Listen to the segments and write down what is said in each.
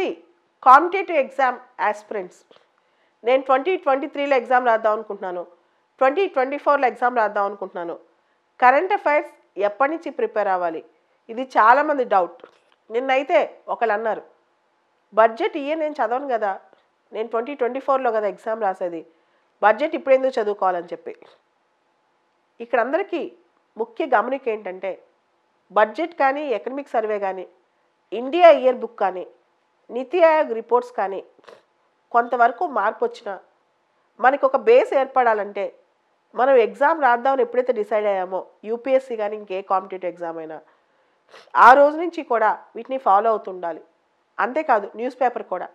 చాలామంది competitive exam aspirants నేను twenty twenty త్రీలో ఎగ్జామ్ రాద్దాం అనుకుంటున్నాను ట్వంటీ ట్వంటీ ఫోర్లో ఎగ్జామ్ రాద్దాం అనుకుంటున్నాను కరెంట్ అఫైర్స్ ఎప్పటి నుంచి ప్రిపేర్ అవ్వాలి ఇది చాలామంది డౌట్ నిన్నైతే ఒకళ్ళు అన్నారు బడ్జెట్ ఇయే నేను చదవను కదా నేను ట్వంటీ ట్వంటీ ఫోర్లో కదా ఎగ్జామ్ రాసేది బడ్జెట్ ఇప్పుడు ఎందుకు చదువుకోవాలని చెప్పి ఇక్కడ అందరికీ ముఖ్య గమనిక ఏంటంటే బడ్జెట్ కానీ ఎకనమిక్ సర్వే కానీ ఇండియా ఇయర్ బుక్ కానీ నీతి ఆయోగ్ రిపోర్ట్స్ కానీ కొంతవరకు మార్పు వచ్చినా మనకు ఒక బేస్ ఏర్పడాలంటే మనం ఎగ్జామ్ రాద్దామని ఎప్పుడైతే డిసైడ్ అయ్యామో యూపీఎస్సీ కానీ ఇంకే కాంపిటేటివ్ ఎగ్జామ్ అయినా ఆ రోజు నుంచి కూడా వీటిని ఫాలో అవుతుండాలి అంతేకాదు న్యూస్ పేపర్ కూడా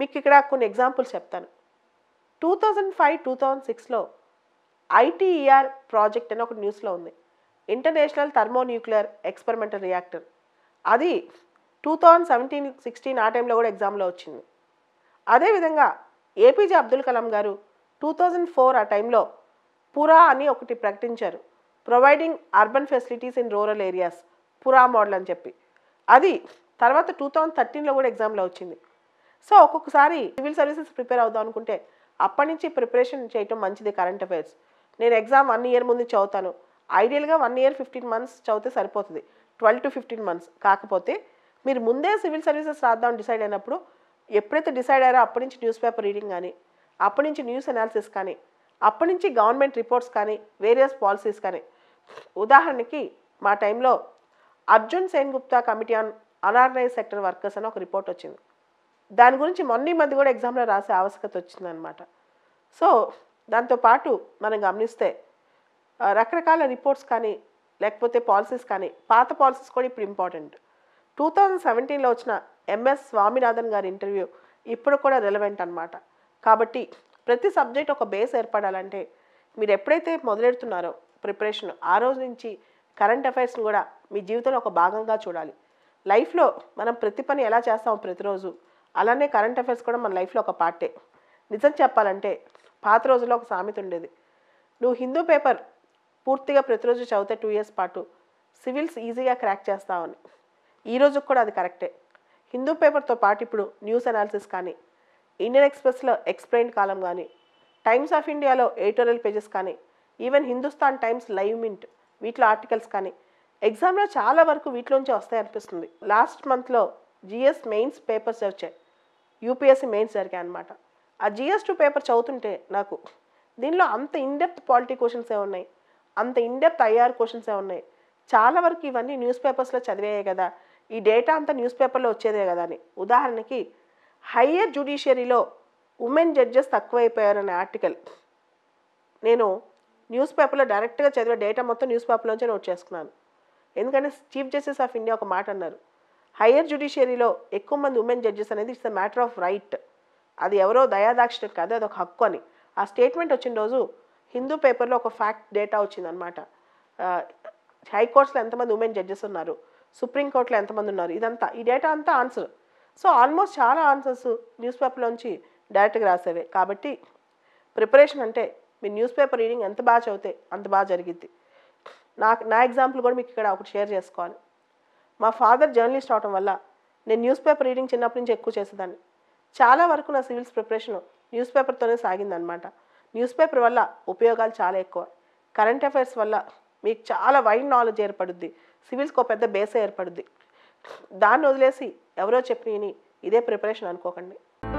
మీకు ఇక్కడ కొన్ని ఎగ్జాంపుల్స్ చెప్తాను two thousand five two thousand సిక్స్లో ఐటీఈఆర్ ప్రాజెక్ట్ అని ఒక న్యూస్లో ఉంది ఇంటర్నేషనల్ థర్మోన్యూక్లియర్ ఎక్స్పెరిమెంటల్ రియాక్టర్ అది టూ థౌజండ్ సెవెంటీన్ సిక్స్టీన్ ఆ టైంలో కూడా ఎగ్జామ్లో వచ్చింది అదేవిధంగా ఏపీజే అబ్దుల్ కలాం గారు టూ థౌజండ్ ఫోర్ ఆ టైంలో పురా అని ఒకటి ప్రకటించారు providing urban facilities in rural areas PURA model అని చెప్పి అది తర్వాత టూ థౌజండ్ థర్టీన్లో కూడా ఎగ్జామ్లో వచ్చింది సో ఒక్కొక్కసారి సివిల్ సర్వీసెస్ ప్రిపేర్ అవుదాం అనుకుంటే అప్పటి నుంచి ప్రిపరేషన్ చేయటం మంచిది కరెంట్ అఫైర్స్ నేను ఎగ్జామ్ వన్ ఇయర్ ముందు చదువుతాను ఐడియల్గా వన్ ఇయర్ ఫిఫ్టీన్ మంత్స్ చదివితే సరిపోతుంది ట్వెల్వ్ టు ఫిఫ్టీన్ మంత్స్ కాకపోతే మీరు ముందే సివిల్ సర్వీసెస్ రాద్దాం డిసైడ్ అయినప్పుడు ఎప్పుడైతే డిసైడ్ అయ్యారో అప్పటి నుంచి న్యూస్ పేపర్ రీడింగ్ కానీ అప్పటి నుంచి న్యూస్ అనాలిసిస్ కానీ అప్పటి నుంచి గవర్నమెంట్ రిపోర్ట్స్ కానీ వేరియస్ పాలసీస్ కానీ ఉదాహరణకి మా టైంలో Arjun Sen Gupta committee on unorganise sector workers అని ఒక రిపోర్ట్ వచ్చింది దాని గురించి మొన్న మధ్య కూడా ఎగ్జామ్లో రాసే ఆవశ్యకత వచ్చిందనమాట సో దాంతోపాటు మనం గమనిస్తే రకరకాల రిపోర్ట్స్ కానీ లేకపోతే పాలసీస్ కానీ పాత పాలసీస్ కూడా ఇప్పుడు ఇంపార్టెంట్ టూ థౌజండ్ సెవెంటీన్లో వచ్చిన ఎంఎస్ స్వామినాథన్ గారి ఇంటర్వ్యూ ఇప్పుడు కూడా రిలవెంట్ అనమాట కాబట్టి ప్రతి సబ్జెక్ట్ ఒక బేస్ ఏర్పడాలంటే మీరు ఎప్పుడైతే మొదలెడుతున్నారో ప్రిపరేషన్ ఆ రోజు నుంచి కరెంట్ అఫైర్స్ని కూడా మీ జీవితంలో ఒక భాగంగా చూడాలి లైఫ్లో మనం ప్రతి పని ఎలా చేస్తామో ప్రతిరోజు అలానే కరెంట్ అఫైర్స్ కూడా మన లైఫ్లో ఒక పార్టే నిజం చెప్పాలంటే పాత రోజుల్లో ఒక సామెత ఉండేది నువ్వు హిందూ పేపర్ పూర్తిగా ప్రతిరోజు చదివితే టూ ఇయర్స్ పాటు సివిల్స్ ఈజీగా క్రాక్ చేస్తావని ఈ రోజు కూడా అది కరెక్టే హిందూ పేపర్తో పాటు ఇప్పుడు న్యూస్ అనాలిసిస్ కానీ ఇండియన్ ఎక్స్ప్రెస్లో ఎక్స్ప్లెయిన్ కాలం కానీ టైమ్స్ ఆఫ్ ఇండియాలో ఎడిటోరియల్ పేజెస్ కానీ even Hindustan Times Live Mint వీటిలో ఆర్టికల్స్ కానీ ఎగ్జామ్లో చాలా వరకు వీటిలోంచి వస్తాయి అనిపిస్తుంది లాస్ట్ మంత్లో జిఎస్ మెయిన్స్ పేపర్స్ వచ్చాయి యూపీఎస్సీ మెయిన్స్ జరిగాయి అనమాట ఆ జిఎస్ టూ పేపర్ చదువుతుంటే నాకు దీనిలో అంత ఇన్డెప్త్ పాలిటీ క్వశ్చన్స్ ఏ ఉన్నాయి అంత ఇన్డెప్త్ ఐఆర్ క్వశ్చన్స్ ఏ ఉన్నాయి చాలా వరకు ఇవన్నీ న్యూస్ పేపర్స్లో చదివాయి కదా ఈ డేటా అంతా న్యూస్ పేపర్లో వచ్చేదే కదా అని ఉదాహరణకి హయ్యర్ జ్యుడిషియరీలో ఉమెన్ జడ్జెస్ తక్కువైపోయారనే ఆర్టికల్ నేను న్యూస్ పేపర్లో డైరెక్ట్గా చదివే డేటా మొత్తం న్యూస్ పేపర్లోంచే నోట్ చేసుకున్నాను ఎందుకంటే చీఫ్ జస్టిస్ ఆఫ్ ఇండియా ఒక మాట అన్నారు హయ్యర్ జ్యుడిషియరీలో ఎక్కువ మంది ఉమెన్ జడ్జెస్ అనేది it's the matter of right అది ఎవరో దయాదాక్షిణ్యం కాదు అది ఒక హక్కు అని ఆ స్టేట్మెంట్ వచ్చిన రోజు హిందూ పేపర్లో ఒక ఫ్యాక్ట్ డేటా వచ్చిందనమాట హైకోర్ట్స్లో ఎంతమంది ఉమెన్ జడ్జెస్ ఉన్నారు సుప్రీంకోర్టులో ఎంతమంది ఉన్నారు ఇదంతా ఈ డేటా అంతా ఆన్సర్ సో ఆల్మోస్ట్ చాలా ఆన్సర్స్ న్యూస్ పేపర్లోంచి డైరెక్ట్గా రాసేవే కాబట్టి ప్రిపరేషన్ అంటే మీ న్యూస్ పేపర్ రీడింగ్ ఎంత బాగా చదివితే అంత బాగా జరిగిద్ది నాకు నా ఎగ్జాంపుల్ కూడా మీకు ఇక్కడ ఒకటి షేర్ చేసుకోవాలి మా ఫాదర్ జర్నలిస్ట్ అవడం వల్ల నేను న్యూస్ పేపర్ రీడింగ్ చిన్నప్పటి నుంచి ఎక్కువ చేసేదాన్ని చాలా వరకు నా సివిల్స్ ప్రిపరేషన్ న్యూస్ పేపర్తోనే సాగిందనమాట న్యూస్ పేపర్ వల్ల ఉపయోగాలు చాలా ఎక్కువ కరెంట్ అఫైర్స్ వల్ల మీకు చాలా వైడ్ నాలెడ్జ్ ఏర్పడుద్ది సివిల్స్కి ఒక పెద్ద బేస్ ఏర్పడుద్ది దాన్ని వదిలేసి ఎవరో చెప్పిన ఇదే ప్రిపరేషన్ అనుకోకండి